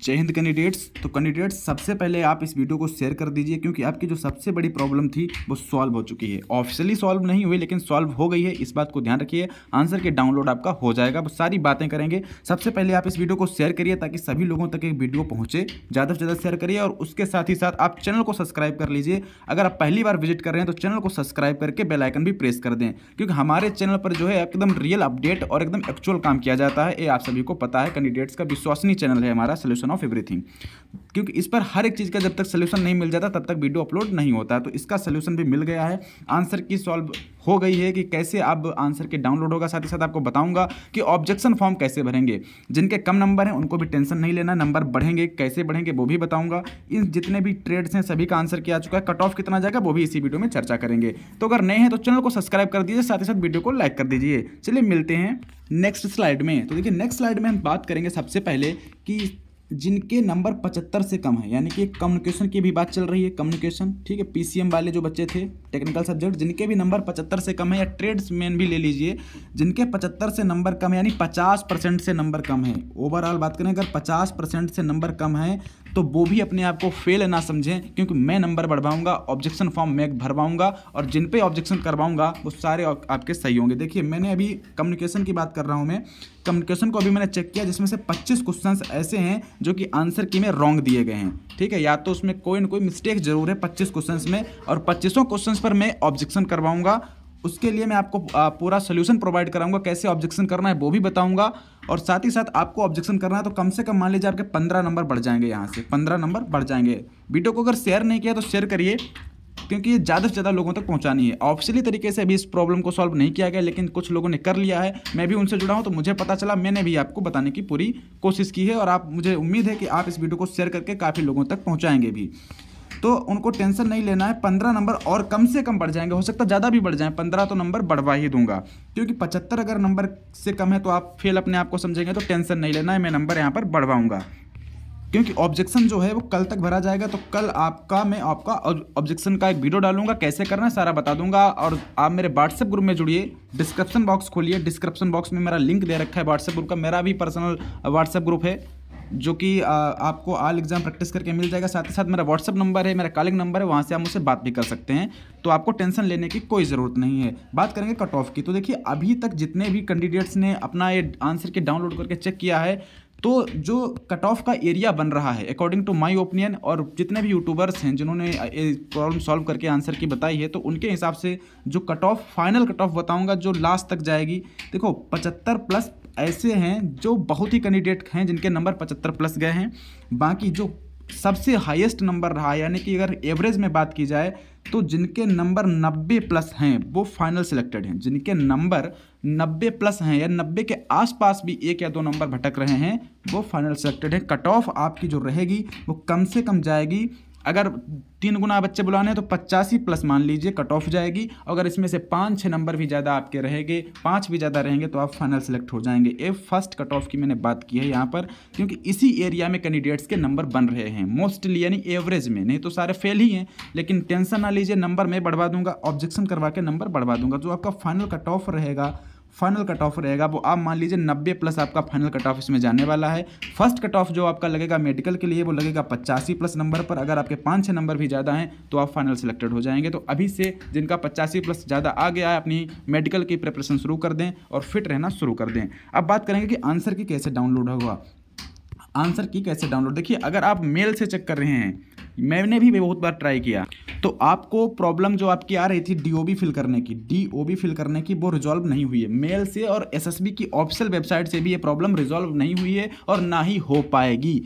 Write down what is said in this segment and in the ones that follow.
जय हिंद कैंडिडेट्स तो कैंडिडेट्स सबसे पहले आप इस वीडियो को शेयर कर दीजिए क्योंकि आपकी जो सबसे बड़ी प्रॉब्लम थी वो सॉल्व हो चुकी है ऑफिशियली सॉल्व नहीं हुई लेकिन सॉल्व हो गई है इस बात को ध्यान रखिए आंसर के डाउनलोड आपका हो जाएगा वो सारी बातें करेंगे सबसे पहले आप इस वीडियो को शेयर करिए ताकि सभी लोगों तक एक वीडियो पहुँचे ज़्यादा से ज़्यादा शेयर करिए और उसके साथ ही साथ आप चैनल को सब्सक्राइब कर लीजिए अगर आप पहली बार विजिट कर रहे हैं तो चैनल को सब्सक्राइब करके बेलाइकन भी प्रेस कर दें क्योंकि हमारे चैनल पर जो है एकदम रियल अपडेट और एकदम एक्चुअल काम किया जाता है ये आप सभी को पता है कैंडिडेट्स का विश्वसनीय चैनल है हमारा सोल्यूशन सोल्यूशन ऑफ एवरीथिंग क्योंकि इस पर हर एक चीज़ का जब तक सोल्यूशन नहीं मिल जाता तब तक वीडियो अपलोड नहीं होता तो इसका सोल्यूशन भी मिल गया है आंसर की सॉल्व हो गई है कि कैसे अब आंसर के डाउनलोड होगा साथ ही साथ आपको बताऊंगा कि ऑब्जेक्शन फॉर्म कैसे भरेंगे जिनके कम नंबर हैं उनको भी टेंशन नहीं लेना नंबर बढ़ेंगे कैसे बढ़ेंगे वो भी बताऊंगा इन जितने भी ट्रेड्स हैं सभी का आंसर किया चुका है कट ऑफ कितना जाएगा वो भी इसी वीडियो में चर्चा करेंगे तो अगर नए हैं तो चैनल को सब्सक्राइब कर दीजिए साथ ही साथ वीडियो को लाइक कर दीजिए चलिए मिलते हैं नेक्स्ट स्लाइड में तो देखिए नेक्स्ट स्लाइड में हम बात करेंगे सबसे पहले कि जिनके नंबर पचहत्तर से कम है यानी कि कम्युनिकेशन की भी बात चल रही है कम्युनिकेशन ठीक है पीसीएम वाले जो बच्चे थे टेक्निकल सब्जेक्ट जिनके भी नंबर पचहत्तर से कम है या ट्रेड्समैन भी ले लीजिए जिनके पचहत्तर से नंबर कम है यानी पचास परसेंट से नंबर कम है ओवरऑल बात करें अगर पचास परसेंट से नंबर कम है तो वो भी अपने आप को फेल ना समझें क्योंकि मैं नंबर बढ़वाऊँगा ऑब्जेक्शन फॉर्म मैं भरवाऊँगा और जिन पे ऑब्जेक्शन करवाऊंगा वो सारे आपके सही होंगे देखिए मैंने अभी कम्युनिकेशन की बात कर रहा हूँ मैं कम्युनिकेशन को अभी मैंने चेक किया जिसमें से 25 क्वेश्चन ऐसे हैं जो कि आंसर की में रॉन्ग दिए गए हैं ठीक है या तो उसमें कोई ना कोई मिस्टेक जरूर है पच्चीस क्वेश्चन में और पच्चीसों क्वेश्चन पर मैं ऑब्जेक्शन करवाऊंगा उसके लिए मैं आपको पूरा सोल्यूशन प्रोवाइड कराऊंगा कैसे ऑब्जेक्शन करना है वो भी बताऊंगा और साथ ही साथ आपको ऑब्जेक्शन करना है तो कम से कम मान लीजिए आपके पंद्रह नंबर बढ़ जाएंगे यहाँ से पंद्रह नंबर बढ़ जाएंगे वीडियो को अगर शेयर नहीं किया तो शेयर करिए क्योंकि ये ज़्यादा से ज़्यादा लोगों तक पहुँचानी है ऑफिशियली तरीके से अभी इस प्रॉब्लम को सॉल्व नहीं किया गया लेकिन कुछ लोगों ने कर लिया है मैं भी उनसे जुड़ा हूँ तो मुझे पता चला मैंने भी आपको बताने की पूरी कोशिश की है और आप मुझे उम्मीद है कि आप इस वीडियो को शेयर करके काफ़ी लोगों तक पहुँचाएंगे भी तो उनको टेंशन नहीं लेना है पंद्रह नंबर और कम से कम बढ़ जाएंगे हो सकता है ज़्यादा भी बढ़ जाएँ पंद्रह तो नंबर बढ़वा ही दूंगा क्योंकि पचहत्तर अगर नंबर से कम है तो आप फेल अपने आप को समझेंगे तो टेंशन नहीं लेना है मैं नंबर यहाँ पर बढ़वाऊँगा क्योंकि ऑब्जेक्शन जो है वो कल तक भरा जाएगा तो कल आपका मैं आपका ऑब्जेक्शन का एक वीडियो डालूंगा कैसे करना है सारा बता दूंगा और आप मेरे व्हाट्सएप ग्रुप में जुड़िए डिस्क्रिप्शन बॉक्स खोलिए डिस्क्रिप्शन बॉक्स में मेरा लिंक दे रखा है व्हाट्सएप ग्रुप का मेरा भी पर्सनल व्हाट्सएप ग्रुप है जो कि आपको आल एग्ज़ाम प्रैक्टिस करके मिल जाएगा साथ ही साथ मेरा व्हाट्सअप नंबर है मेरा कॉलिंग नंबर है वहाँ से आप मुझसे बात भी कर सकते हैं तो आपको टेंशन लेने की कोई ज़रूरत नहीं है बात करेंगे कट ऑफ की तो देखिए अभी तक जितने भी कैंडिडेट्स ने अपना ये आंसर के डाउनलोड करके चेक किया है तो जो कट ऑफ का एरिया बन रहा है अकॉर्डिंग टू माय ओपिनियन और जितने भी यूट्यूबर्स हैं जिन्होंने प्रॉब्लम सॉल्व करके आंसर की बताई है तो उनके हिसाब से जो cut off final cut off बताऊंगा जो लास्ट तक जाएगी देखो 75 प्लस ऐसे हैं जो बहुत ही कैंडिडेट हैं जिनके नंबर पचहत्तर प्लस गए हैं बाकी जो सबसे हाईएस्ट नंबर रहा यानी कि अगर एवरेज में बात की जाए तो जिनके नंबर 90 प्लस हैं वो फाइनल सिलेक्टेड हैं जिनके नंबर 90 प्लस हैं या 90 के आसपास भी एक या दो नंबर भटक रहे हैं वो फाइनल सिलेक्टेड हैं कट ऑफ आपकी जो रहेगी वो कम से कम जाएगी अगर तीन गुना बच्चे बुलाने हैं तो पचासी प्लस मान लीजिए कट ऑफ जाएगी अगर इसमें से पाँच छः नंबर भी ज़्यादा आपके रहेंगे पाँच भी ज़्यादा रहेंगे तो आप फाइनल सेलेक्ट हो जाएंगे ये फर्स्ट कट ऑफ की मैंने बात की है यहाँ पर क्योंकि इसी एरिया में कैंडिडेट्स के नंबर बन रहे हैं मोस्टली यानी एवरेज में नहीं तो सारे फेल ही हैं लेकिन टेंशन ना लीजिए नंबर मैं बढ़वा दूंगा ऑब्जेक्शन करवा के नंबर बढ़वा दूंगा जो आपका फाइनल कट ऑफ रहेगा फाइनल कट ऑफ रहेगा वो आप मान लीजिए नब्बे प्लस आपका फाइनल कट ऑफ इसमें जाने वाला है फर्स्ट कट ऑफ जो आपका लगेगा मेडिकल के लिए वो लगेगा पचासी प्लस नंबर पर अगर आपके पाँच छः नंबर भी ज़्यादा हैं तो आप फाइनल सिलेक्टेड हो जाएंगे तो अभी से जिनका पचासी प्लस ज़्यादा आ गया है अपनी मेडिकल की प्रिपरेशन शुरू कर दें और फिट रहना शुरू कर दें अब बात करेंगे कि आंसर की कैसे डाउनलोड होगा आंसर की कैसे डाउनलोड देखिए अगर आप मेल से चेक कर रहे हैं मैंने भी बहुत बार ट्राई किया तो आपको प्रॉब्लम जो आपकी आ रही थी डी फिल करने की डी फिल करने की वो रिजॉल्व नहीं हुई है मेल से और एस की ऑफिशियल वेबसाइट से भी ये प्रॉब्लम रिजॉल्व नहीं हुई है और ना ही हो पाएगी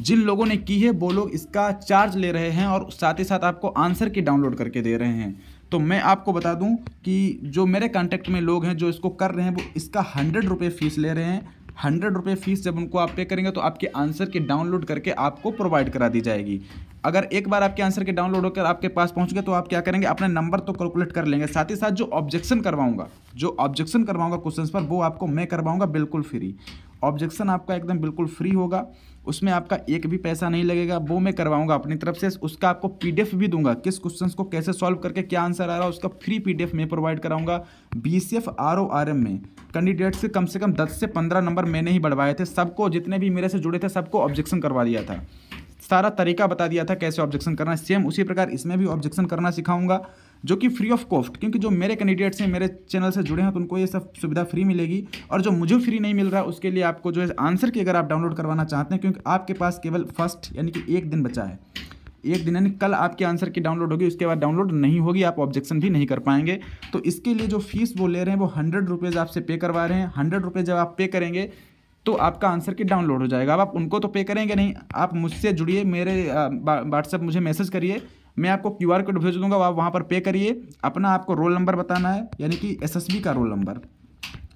जिन लोगों ने की है वो लोग इसका चार्ज ले रहे हैं और साथ ही साथ आपको आंसर की डाउनलोड करके दे रहे हैं तो मैं आपको बता दूं कि जो मेरे कांटेक्ट में लोग हैं जो इसको कर रहे हैं वो इसका हंड्रेड रुपये फीस ले रहे हैं हंड्रेड रुपये फीस जब उनको आप पे करेंगे तो आपके आंसर के डाउनलोड करके आपको प्रोवाइड करा दी जाएगी अगर एक बार आपके आंसर के डाउनलोड होकर आपके पास पहुंच गए तो आप क्या करेंगे अपना नंबर तो कैलकुलेट कर लेंगे साथ ही साथ जो ऑब्जेक्शन करवाऊंगा जो ऑब्जेक्शन करवाऊंगा क्वेश्चन पर वो आपको मैं करवाऊंगा बिल्कुल फ्री ऑब्जेक्शन आपका एकदम बिल्कुल फ्री होगा उसमें आपका एक भी पैसा नहीं लगेगा वो मैं करवाऊंगा अपनी तरफ से उसका आपको पीडीएफ भी दूंगा किस क्वेश्चन को कैसे सॉल्व करके क्या आंसर आ रहा है उसका फ्री पीडीएफ मैं प्रोवाइड कराऊंगा बीसीएफ आरओआरएम में कैंडिडेट से कम से कम दस से पंद्रह नंबर मैंने ही बढ़वाए थे सबको जितने भी मेरे से जुड़े थे सबको ऑब्जेक्शन करवा दिया था सारा तरीका बता दिया था कैसे ऑब्जेक्शन करना सेम उसी प्रकार इसमें भी ऑब्जेक्शन करना सिखाऊंगा जो कि फ्री ऑफ कॉस्ट क्योंकि जो मेरे कैंडिडेट्स हैं मेरे चैनल से जुड़े हैं तो उनको ये सब सुविधा फ्री मिलेगी और जो मुझे फ्री नहीं मिल रहा है उसके लिए आपको जो है आंसर की अगर आप डाउनलोड करवाना चाहते हैं क्योंकि आपके पास केवल फर्स्ट यानी कि एक दिन बचा है एक दिन यानी कल आपके आंसर की डाउनलोड होगी उसके बाद डाउनलोड नहीं होगी आप ऑब्जेक्शन भी नहीं कर पाएंगे तो इसके लिए जो फीस वो ले रहे हैं वो हंड्रेड रुपीज़ आपसे पे करवा रहे हैं हंड्रेड रुपीज़ जब आप पे करेंगे तो आपका आंसर की डाउनलोड हो जाएगा अब आप उनको तो पे करेंगे नहीं आप मुझसे जुड़िए मेरे व्हाट्सएप मुझे मैसेज करिए मैं आपको क्यू आर कोड भेज दूंगा आप वहाँ पर पे करिए अपना आपको रोल नंबर बताना है यानी कि एस का रोल नंबर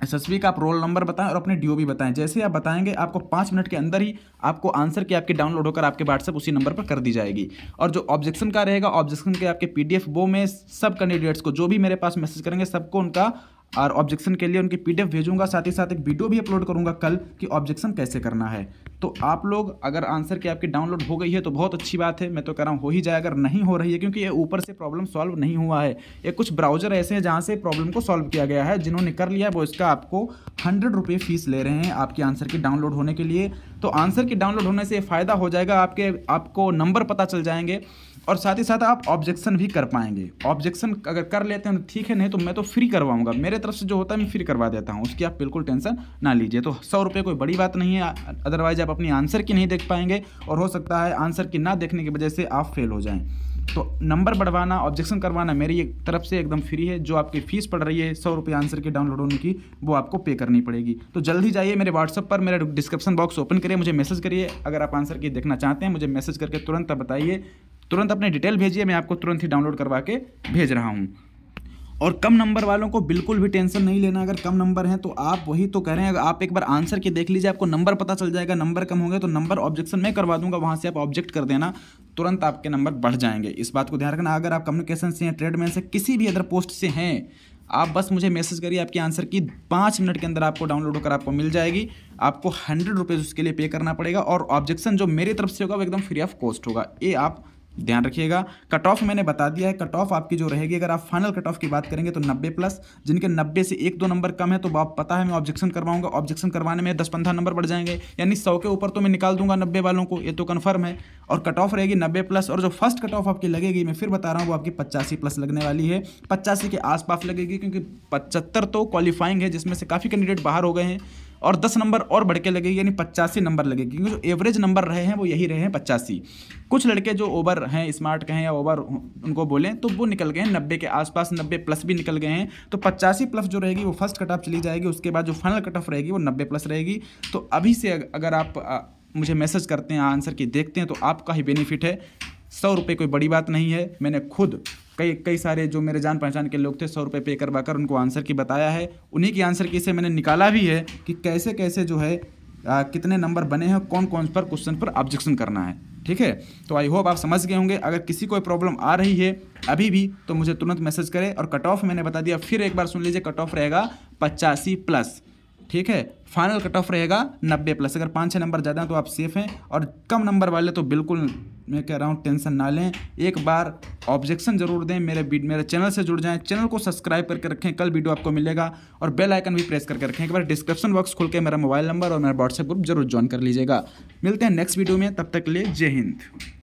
एस का आप रोल नंबर बताएं और अपने डी बताएं जैसे आप बताएंगे आपको पाँच मिनट के अंदर ही आपको आंसर की आपकी डाउनलोड होकर आपके व्हाट्सएप उसी नंबर पर कर दी जाएगी और जो ऑब्जेक्शन का रहेगा ऑब्जेक्शन के आपके पीडीएफ वो मैं सब कैंडिडेट्स को जो भी मेरे पास मैसेज करेंगे सबको उनका और ऑब्जेक्शन के लिए उनकी पीडीएफ भेजूंगा साथ ही साथ एक वीडियो भी अपलोड करूंगा कल कि ऑब्जेक्शन कैसे करना है तो आप लोग अगर आंसर की आपकी डाउनलोड हो गई है तो बहुत अच्छी बात है मैं तो कह रहा हूँ हो ही जाए अगर नहीं हो रही है क्योंकि ये ऊपर से प्रॉब्लम सॉल्व नहीं हुआ है ये कुछ ब्राउजर ऐसे हैं जहाँ से प्रॉब्लम को सॉल्व किया गया है जिन्होंने कर लिया है वो इसका आपको हंड्रेड रुपये फीस ले रहे हैं आपकी आंसर की डाउनलोड होने के लिए तो आंसर की डाउनलोड होने से फ़ायदा हो जाएगा आपके आपको नंबर पता चल जाएंगे और साथ ही साथ आप ऑब्जेक्शन भी कर पाएंगे ऑब्जेक्शन अगर कर लेते हैं तो ठीक है नहीं तो मैं तो फ्री करवाऊंगा मेरे तरफ से जो होता है मैं फ्री करवा देता हूँ उसकी आप बिल्कुल टेंशन ना लीजिए तो सौ रुपये कोई बड़ी बात नहीं है अदरवाइज आप अपनी आंसर की नहीं देख पाएंगे और हो सकता है आंसर की ना देखने की वजह से आप फेल हो जाएँ तो नंबर बढ़वाना ऑब्जेक्शन करवाना मेरी एक तरफ से एकदम फ्री है जो आपकी फीस पड़ रही है सौ रुपये आंसर की डाउनलोड होने की वो आपको पे करनी पड़ेगी तो जल्दी जाइए मेरे व्हाट्सअप पर मेरा डिस्क्रिप्शन बॉक्स ओपन करिए मुझे मैसेज करिए अगर आप आंसर की देखना चाहते हैं मुझे मैसेज करके तुरंत बताइए तुरंत अपने डिटेल भेजिए मैं आपको तुरंत ही डाउनलोड करवा के भेज रहा हूँ और कम नंबर वालों को बिल्कुल भी टेंशन नहीं लेना अगर कम नंबर हैं तो आप वही तो कह रहे हैं आप एक बार आंसर के देख लीजिए आपको नंबर पता चल जाएगा नंबर कम होंगे तो नंबर ऑब्जेक्शन मैं करवा दूंगा वहाँ से आप ऑब्जेक्ट कर देना तुरंत आपके नंबर बढ़ जाएंगे इस बात को ध्यान रखना अगर आप कम्युनिकेशन से हैं ट्रेडमैन से किसी भी अदर पोस्ट से हैं आप बस मुझे मैसेज करिए आपके आंसर की पाँच मिनट के अंदर आपको डाउनलोड होकर आपको मिल जाएगी आपको हंड्रेड रुपीज़ उसके लिए पे करना पड़ेगा और ऑब्जेक्शन जो मेरी तरफ से होगा वो एकदम फ्री ऑफ कॉस्ट होगा ये आप ध्यान रखिएगा कट ऑफ मैंने बता दिया है कट ऑफ आपकी जो रहेगी अगर आप फाइनल कट ऑफ की बात करेंगे तो 90 प्लस जिनके 90 से एक दो नंबर कम है तो आप पता है मैं ऑब्जेक्शन करवाऊंगा ऑब्जेक्शन करवाने में दस पंद्रह नंबर बढ़ जाएंगे यानी सौ के ऊपर तो मैं निकाल दूंगा नब्बे वालों को ये तो कन्फर्म है और कट ऑफ रहेगी नब्बे प्लस और जो फर्स्ट कट ऑफ आपकी लगेगी मैं फिर बता रहा हूँ वो आपकी पचासी प्लस लगने वाली है पचासी के आसपास लगेगी क्योंकि पचहत्तर तो क्वालिफाइंग है जिसमें से काफ़ी कैंडिडेट बाहर हो गए हैं और दस नंबर और बढ़ के लगेगी यानी पचासी नंबर लगेगी क्योंकि जो एवरेज नंबर रहे हैं वो यही रहे हैं पचासी कुछ लड़के जो ओवर हैं स्मार्ट कहें या ओवर उनको बोलें तो वो निकल गए हैं नब्बे के आसपास नब्बे प्लस भी निकल गए हैं तो पचासी प्लस जो रहेगी वो फर्स्ट कट ऑफ चली जाएगी उसके बाद जो फाइनल कट ऑफ रहेगी वो नब्बे प्लस रहेगी तो अभी से अगर आप मुझे मैसेज करते हैं आंसर की देखते हैं तो आपका ही बेनिफिट है सौ रुपये कोई बड़ी बात नहीं है मैंने खुद कई कई सारे जो मेरे जान पहचान के लोग थे सौ रुपये पे करवा कर उनको आंसर की बताया है उन्हीं की आंसर की से मैंने निकाला भी है कि कैसे कैसे जो है आ, कितने नंबर बने हैं कौन कौन पर क्वेश्चन पर ऑब्जेक्शन करना है ठीक है तो आई होप आप समझ गए होंगे अगर किसी को प्रॉब्लम आ रही है अभी भी तो मुझे तुरंत मैसेज करें और कट ऑफ मैंने बता दिया फिर एक बार सुन लीजिए कट ऑफ रहेगा पचासी प्लस ठीक है फाइनल कट ऑफ रहेगा नब्बे प्लस अगर पाँच छः नंबर ज़्यादा हैं तो आप सेफ हैं और कम नंबर वाले तो बिल्कुल मैं कह रहा हूँ टेंशन ना लें एक बार ऑब्जेक्शन जरूर दें मेरे मेरे चैनल से जुड़ जाएं चैनल को सब्सक्राइब करके रखें कल वीडियो आपको मिलेगा और बेल आइकन भी प्रेस करके रखें एक बार डिस्क्रिप्शन बॉक्स खोल के मेरा मोबाइल नंबर और मेरा व्हाट्सएप ग्रुप जरूर ज्वाइन कर लीजिएगा मिलते हैं नेक्स्ट वीडियो में तब तक के लिए जय हिंद